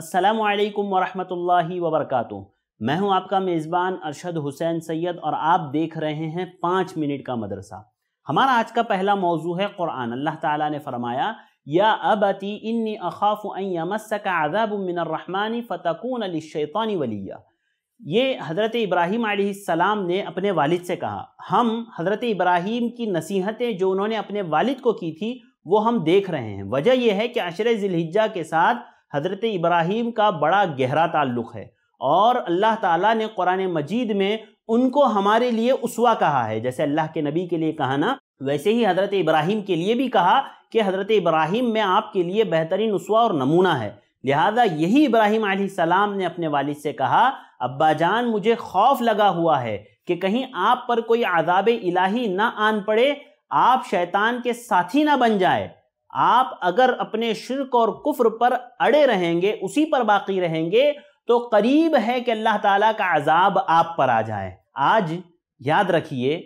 अस्सलाम वालेकुम वरहमतुल्लाहि वबरकातु मैं हूं आपका मेज़बान अरशद हुसैन सैयद और आप देख रहे हैं पाँच मिनट का मदरसा हमारा आज का पहला मौजू है क़ुरान अल्लाह ताला ने फरमाया या अबती इन्नी अखाफ़ यमस्सका अज़ाब मिनर्रहमानी फ़तकून शैतानी वलिया ये हज़रत इब्राहीम सलाम ने अपने वालिद से कहा हम हज़रत इब्राहीम की नसीहतें जो उन्होंने अपने वालिद को की थी वो हम देख रहे हैं वजह यह है कि अशर ज़िलहिज्जा के साथ हज़रत इब्राहिम का बड़ा गहरा ताल्लुक़ है और अल्लाह ताला ने कुरान मजीद में उनको हमारे लिए उसवा कहा है जैसे अल्लाह के नबी के लिए कहा ना वैसे ही हज़रत इब्राहिम के लिए भी कहा कि हज़रत इब्राहिम में आपके लिए बेहतरीन उसवा और नमूना है लिहाजा यही इब्राहिम आसमाम ने अपने वालिद से कहा अब्बा जान मुझे खौफ लगा हुआ है कि कहीं आप पर कोई आदाब इलाही ना आन पड़े आप शैतान के साथी ना बन जाए आप अगर अपने शिरक और कुफ्र पर अड़े रहेंगे उसी पर बाकी रहेंगे तो करीब है कि अल्लाह ताला का अजाब आप पर आ जाए आज याद रखिए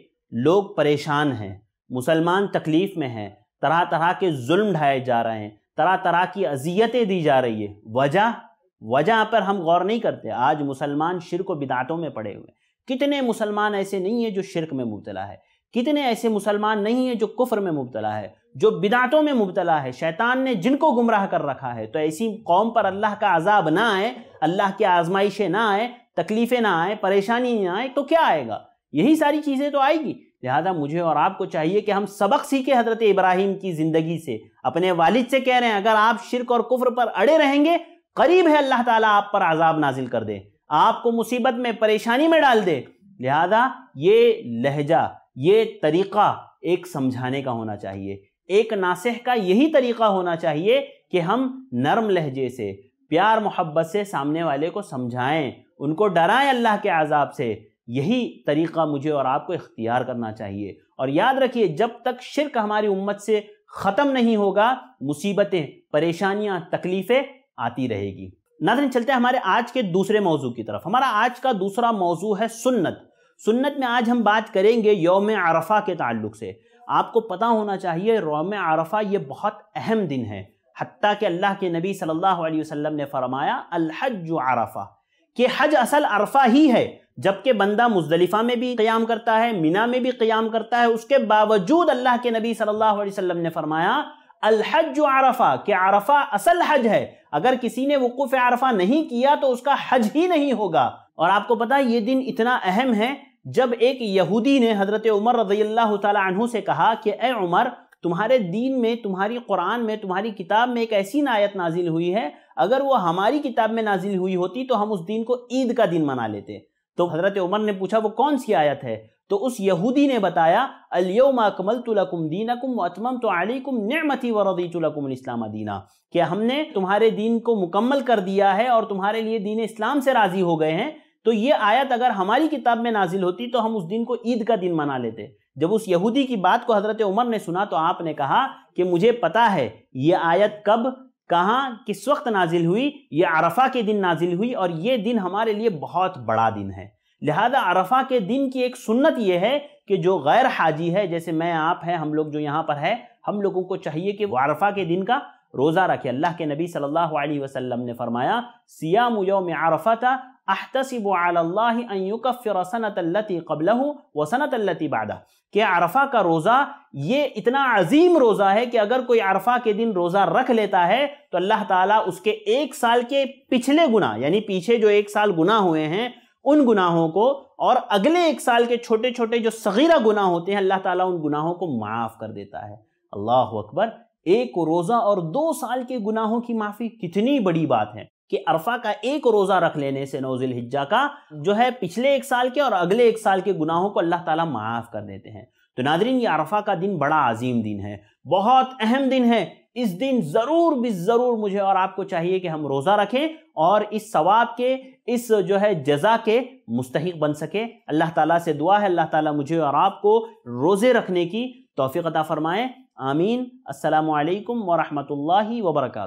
लोग परेशान हैं मुसलमान तकलीफ़ में हैं तरह तरह के जुल्म ढाए जा रहे हैं तरह तरह की अजियतें दी जा रही है वजह वजह पर हम गौर नहीं करते आज मुसलमान शिरक बिदातों में पड़े हुए कितने मुसलमान ऐसे नहीं है जो शिरक में मुबतला है कितने ऐसे मुसलमान नहीं है जो कुफर में मुबतला है जो बिदातों में मुबतला है शैतान ने जिनको गुमराह कर रखा है तो ऐसी कौम पर अल्लाह का आज़ाब ना आए अल्लाह की आजमाइशें ना आए तकलीफ़ें ना आए परेशानी ना आए तो क्या आएगा यही सारी चीज़ें तो आएगी लिहाजा मुझे और आपको चाहिए कि हम सबक सीखे हज़रत इब्राहिम की ज़िंदगी से अपने वालिद से कह रहे हैं अगर आप शिरक और कुफ्र पर अड़े रहेंगे करीब है अल्लाह ताला आप पर आज़ाब नाजिल कर दे आपको मुसीबत में परेशानी में डाल दे लिहाजा ये लहजा ये तरीक़ा एक समझाने का होना चाहिए एक नासह का यही तरीका होना चाहिए कि हम नरम लहजे से प्यार मोहब्बत से सामने वाले को समझाएं उनको डराएं अल्लाह के आज़ाब से यही तरीका मुझे और आपको इख्तियार करना चाहिए और याद रखिए जब तक शिरक हमारी उम्मत से ख़त्म नहीं होगा मुसीबतें परेशानियां तकलीफ़ें आती रहेगी नाजन चलते हैं हमारे आज के दूसरे मौजू की तरफ हमारा आज का दूसरा मौजू है सुन्नत सुन्नत में आज हम बात करेंगे योम अरफा के ताल्लुक से आपको पता होना चाहिए रोम आरफा ये बहुत अहम दिन है हती के अल्लाह के नबी सल्लल्लाहु अलैहि वसल्लम ने फरमाया अलहज आरफा कि हज असल अरफा ही है जबकि बंदा मुजलिफ़ा में भी क़याम करता है मिना में भी क़याम करता है उसके बावजूद अल्लाह के नबी सल्लल्लाहु अलैहि वसल्लम ने फरमाया अलहज आरफा कि आरफा असल हज है अगर किसी ने वकूफ़ आरफा नहीं किया तो उसका हज ही नहीं होगा और आपको पता है ये दिन इतना अहम है जब एक यहूदी ने हज़रत उमर रजी अल्लाह तु से कहा कि ए उमर तुम्हारे दीन में तुम्हारी कुरान में तुम्हारी किताब में एक ऐसी नायत नाजिल हुई है अगर वो हमारी किताब में नाजिल हुई होती तो हम उस दिन को ईद का दिन मना लेते तो हज़रत उमर ने पूछा वो कौन सी आयत है तो उस यहूदी ने बताया अलियम अकमल तुलकुम दीन अकुम तो अलीकुम नमती वरदी तुलकुम इस्लाम दीना कि हमने तुम्हारे दीन को मुकम्मल कर दिया है और तुम्हारे लिए दीन इस्लाम से राज़ी हो गए हैं तो ये आयत अगर हमारी किताब में नाजिल होती तो हम उस दिन को ईद का दिन मना लेते जब उस यहूदी की बात को हजरत उमर ने सुना तो आपने कहा कि मुझे पता है ये आयत कब कहाँ किस वक्त नाजिल हुई ये अरफा के दिन नाजिल हुई और ये दिन हमारे लिए बहुत बड़ा दिन है लिहाजा अरफा के दिन की एक सुन्नत यह है कि जो गैर हाजी है जैसे मैं आप हैं हम लोग जो यहाँ पर है हम लोगों को चाहिए कि अरफा के दिन का रोज़ा रखे अल्लाह के नबी सल्लल्लाहु अलैहि वसल्लम ने फरमाया सियाम यौम अरफा था अहतसिब अल्लाफ़िरसनतल्लती कबल वसनतल्लती बादा कि अरफा का रोज़ा ये इतना अजीम रोज़ा है कि अगर कोई अरफा के दिन रोज़ा रख लेता है तो अल्लाह ताला उसके एक साल के पिछले गुना यानी पीछे जो एक साल गुना हुए हैं उन गुनाहों को और अगले एक साल के छोटे छोटे जो सगीरा गुना होते हैं अल्लाह ताला उन गुनाहों को माफ़ कर देता है अल्लाह अकबर एक रोज़ा और दो साल के गुनाहों की माफ़ी कितनी बड़ी बात है कि अरफा का एक रोज़ा रख लेने से नौजिल हिज्जा का हम्म। जो है पिछले एक साल के और अगले एक साल के गुनाहों को अल्लाह ताला माफ़ कर देते हैं तो नादरीन ये अरफा का दिन बड़ा अजीम दिन है बहुत अहम दिन है इस दिन ज़रूर भी ज़रूर मुझे और आपको चाहिए कि हम रोज़ा रखें और इस सवाब के इस जो है जजा के मुस्तक बन सके अल्लाह ताला से दुआ है अल्लाह ताला मुझे और आपको रोज़े रखने की तोफ़ी अता फ़रमाएँ आमीन असलकम वरहमल वर्का